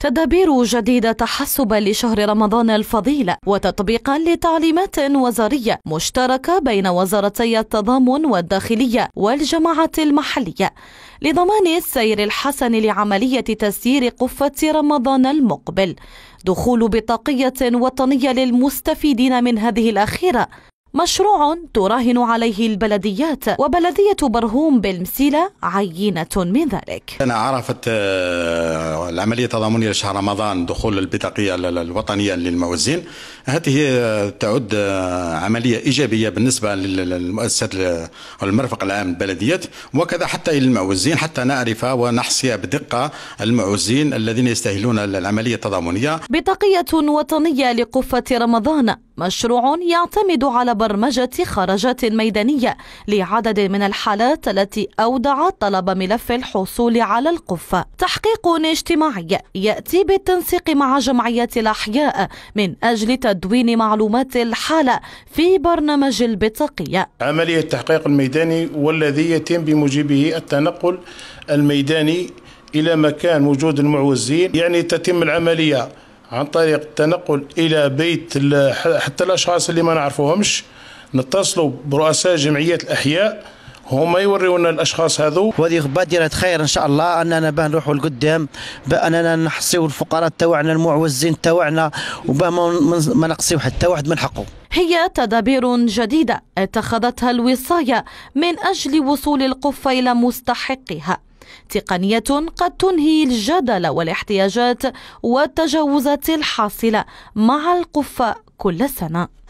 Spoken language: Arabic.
تدابير جديدة تحسبا لشهر رمضان الفضيل وتطبيقا لتعليمات وزارية مشتركة بين وزارتي التضامن والداخلية والجماعة المحلية لضمان السير الحسن لعملية تسيير قفة رمضان المقبل دخول بطاقية وطنية للمستفيدين من هذه الأخيرة مشروع تراهن عليه البلديات وبلدية برهوم بالمسيلة عينة من ذلك أنا عرفت آه، العملية التضامنية لشهر رمضان دخول البطاقية الوطنية للموزين هذه آه، تعد آه، عملية إيجابية بالنسبة للمؤسسات المرفق العام البلديات وكذا حتى للموزين حتى نعرف ونحصي بدقة المعوزين الذين يستهلون العملية التضامنية بطاقية وطنية لقفة رمضان مشروع يعتمد على برمجة خرجات ميدانية لعدد من الحالات التي أودعت طلب ملف الحصول على القفة تحقيق اجتماعي يأتي بالتنسيق مع جمعية الأحياء من أجل تدوين معلومات الحالة في برنامج البطاقية عملية التحقيق الميداني والذي يتم بموجبه التنقل الميداني إلى مكان وجود المعوزين يعني تتم العملية عن طريق التنقل الى بيت حتى الاشخاص اللي ما نعرفوهمش نتصلوا برؤساء جمعيات الاحياء هما يوريونا الاشخاص هذو وهذه بادره خير ان شاء الله اننا باه نروحوا لقدام باننا نحصيو الفقراء تاعنا المعوزين تاعنا وباه ما نقصيو حتى واحد من حقه هي تدابير جديده اتخذتها الوصايه من اجل وصول القفه الى مستحقها تقنية قد تنهي الجدل والاحتياجات والتجاوزات الحاصلة مع القفة كل سنة